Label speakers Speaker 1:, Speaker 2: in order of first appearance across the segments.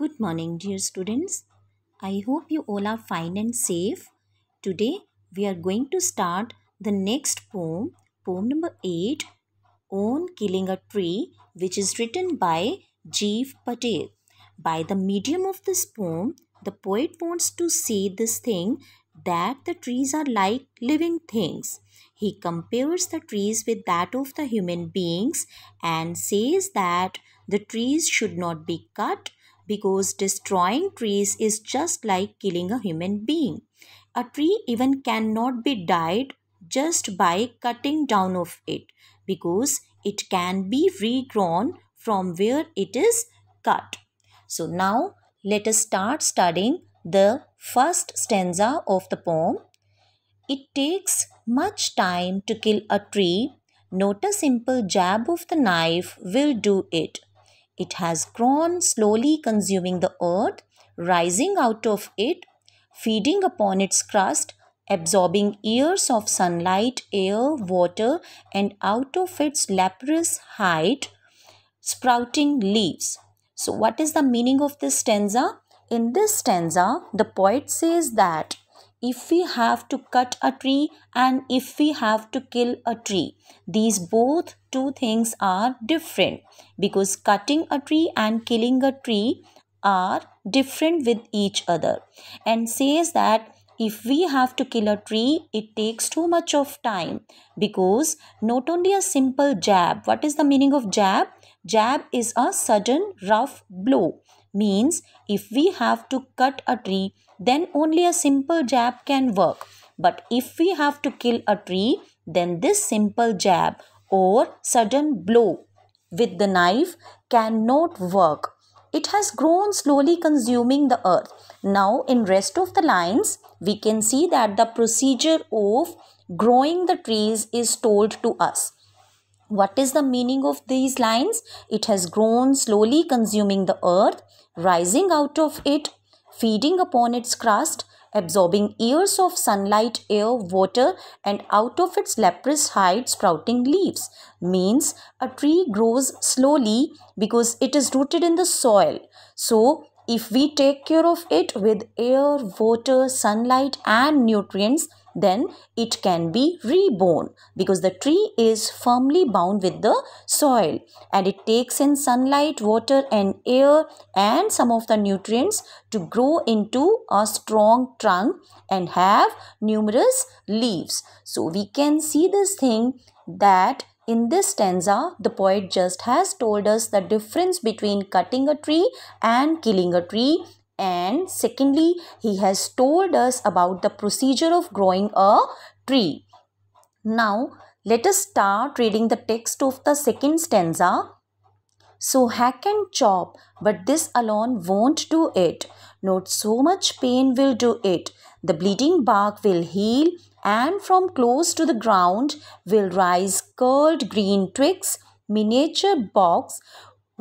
Speaker 1: Good morning, dear students. I hope you all are fine and safe. Today, we are going to start the next poem, poem number 8, On Killing a Tree, which is written by Jeev Patel. By the medium of this poem, the poet wants to say this thing that the trees are like living things. He compares the trees with that of the human beings and says that the trees should not be cut because destroying trees is just like killing a human being. A tree even cannot be died just by cutting down of it because it can be regrown from where it is cut. So now let us start studying the first stanza of the poem. It takes much time to kill a tree. Not a simple jab of the knife will do it. It has grown slowly consuming the earth, rising out of it, feeding upon its crust, absorbing years of sunlight, air, water, and out of its leprous hide, sprouting leaves. So, what is the meaning of this stanza? In this stanza, the poet says that if we have to cut a tree and if we have to kill a tree. These both two things are different because cutting a tree and killing a tree are different with each other and says that if we have to kill a tree it takes too much of time because not only a simple jab what is the meaning of jab jab is a sudden rough blow means if we have to cut a tree then only a simple jab can work. But if we have to kill a tree, then this simple jab or sudden blow with the knife cannot work. It has grown slowly consuming the earth. Now in rest of the lines, we can see that the procedure of growing the trees is told to us. What is the meaning of these lines? It has grown slowly consuming the earth. Rising out of it feeding upon its crust, absorbing years of sunlight, air, water, and out of its leprous hide sprouting leaves. Means a tree grows slowly because it is rooted in the soil. So, if we take care of it with air, water, sunlight, and nutrients, then it can be reborn because the tree is firmly bound with the soil and it takes in sunlight, water and air and some of the nutrients to grow into a strong trunk and have numerous leaves. So we can see this thing that in this stanza, the poet just has told us the difference between cutting a tree and killing a tree and secondly he has told us about the procedure of growing a tree now let us start reading the text of the second stanza so hack and chop but this alone won't do it not so much pain will do it the bleeding bark will heal and from close to the ground will rise curled green twigs miniature box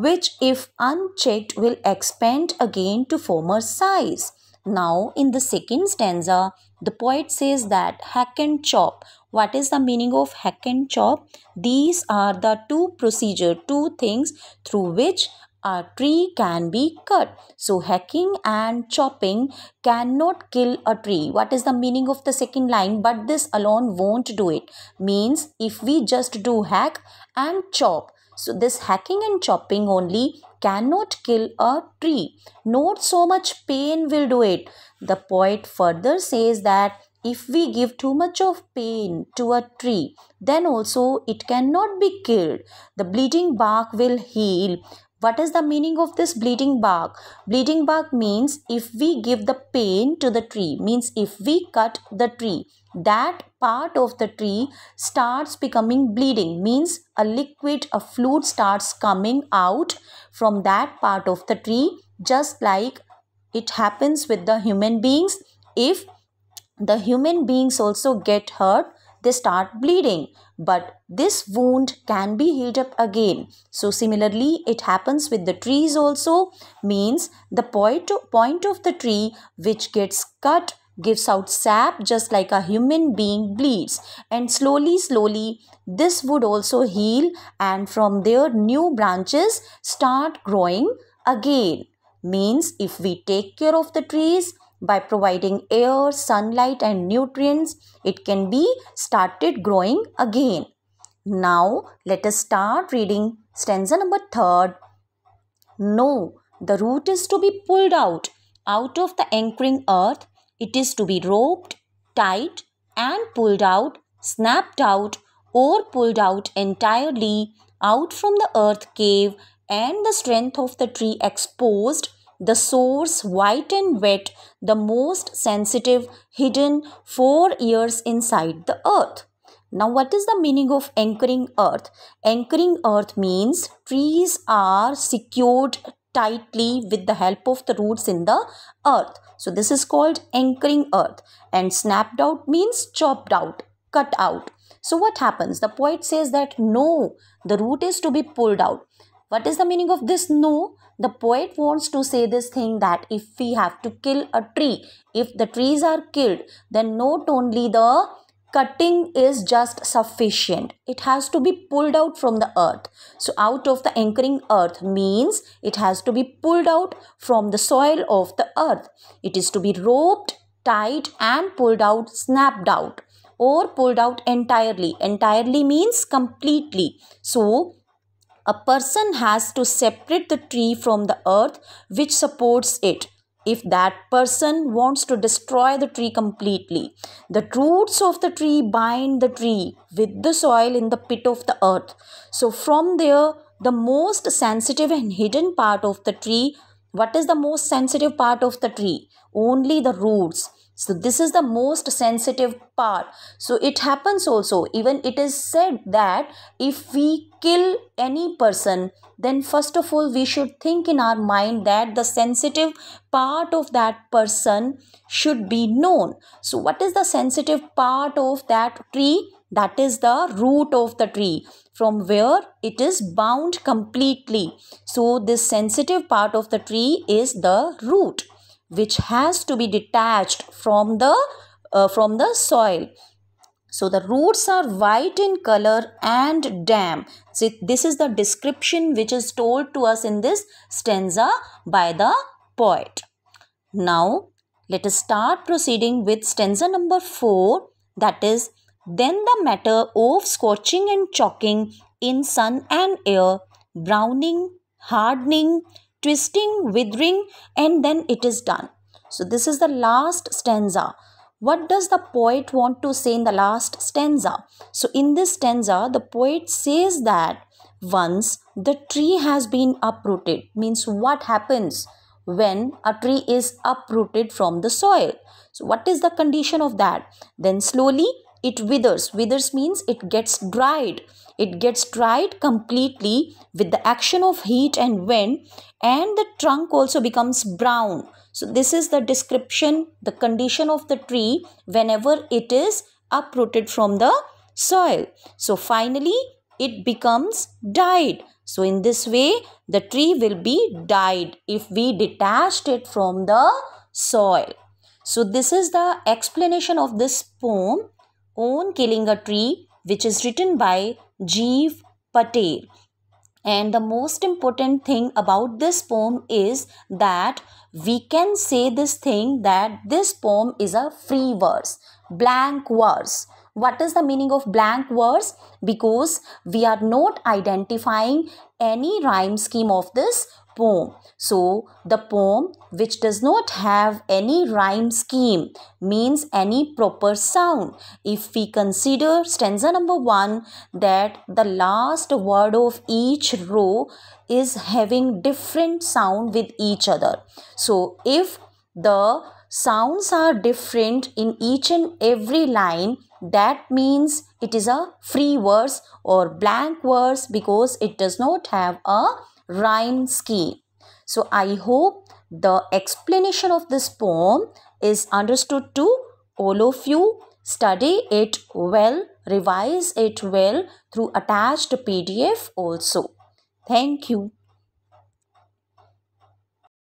Speaker 1: which if unchecked will expand again to former size. Now in the second stanza, the poet says that hack and chop. What is the meaning of hack and chop? These are the two procedure, two things through which a tree can be cut. So hacking and chopping cannot kill a tree. What is the meaning of the second line? But this alone won't do it. Means if we just do hack and chop, so this hacking and chopping only cannot kill a tree. Not so much pain will do it. The poet further says that if we give too much of pain to a tree, then also it cannot be killed. The bleeding bark will heal, what is the meaning of this bleeding bark bleeding bark means if we give the pain to the tree means if we cut the tree that part of the tree starts becoming bleeding means a liquid a fluid starts coming out from that part of the tree just like it happens with the human beings if the human beings also get hurt they start bleeding but this wound can be healed up again. So similarly, it happens with the trees also means the point, point of the tree which gets cut gives out sap just like a human being bleeds and slowly slowly this would also heal and from there new branches start growing again means if we take care of the trees by providing air, sunlight, and nutrients, it can be started growing again. Now, let us start reading stanza number third. No, the root is to be pulled out, out of the anchoring earth. It is to be roped, tight, and pulled out, snapped out, or pulled out entirely out from the earth cave and the strength of the tree exposed the source white and wet, the most sensitive, hidden four years inside the earth. Now, what is the meaning of anchoring earth? Anchoring earth means trees are secured tightly with the help of the roots in the earth. So, this is called anchoring earth. And snapped out means chopped out, cut out. So, what happens? The poet says that no, the root is to be pulled out. What is the meaning of this no? The poet wants to say this thing that if we have to kill a tree, if the trees are killed, then not only the cutting is just sufficient. It has to be pulled out from the earth. So out of the anchoring earth means it has to be pulled out from the soil of the earth. It is to be roped, tied and pulled out, snapped out or pulled out entirely. Entirely means completely. So a person has to separate the tree from the earth which supports it if that person wants to destroy the tree completely. The roots of the tree bind the tree with the soil in the pit of the earth. So, from there, the most sensitive and hidden part of the tree, what is the most sensitive part of the tree? Only the roots so this is the most sensitive part so it happens also even it is said that if we kill any person then first of all we should think in our mind that the sensitive part of that person should be known so what is the sensitive part of that tree that is the root of the tree from where it is bound completely so this sensitive part of the tree is the root which has to be detached from the uh, from the soil so the roots are white in color and damp. So this is the description which is told to us in this stanza by the poet. Now let us start proceeding with stanza number 4 that is then the matter of scorching and chalking in sun and air, browning, hardening, twisting, withering, and then it is done. So, this is the last stanza. What does the poet want to say in the last stanza? So, in this stanza, the poet says that once the tree has been uprooted, means what happens when a tree is uprooted from the soil? So, what is the condition of that? Then, slowly it withers. Withers means it gets dried. It gets dried completely with the action of heat and wind and the trunk also becomes brown. So this is the description, the condition of the tree whenever it is uprooted from the soil. So finally it becomes dyed. So in this way the tree will be dyed if we detached it from the soil. So this is the explanation of this poem. Own killing a tree which is written by Jeev Patel. And the most important thing about this poem is that we can say this thing that this poem is a free verse, blank verse. What is the meaning of blank verse? Because we are not identifying any rhyme scheme of this poem. So, the poem which does not have any rhyme scheme means any proper sound. If we consider stanza number 1 that the last word of each row is having different sound with each other. So, if the sounds are different in each and every line that means it is a free verse or blank verse because it does not have a rhyme scheme. So I hope the explanation of this poem is understood to all of you. Study it well, revise it well through attached PDF also. Thank you.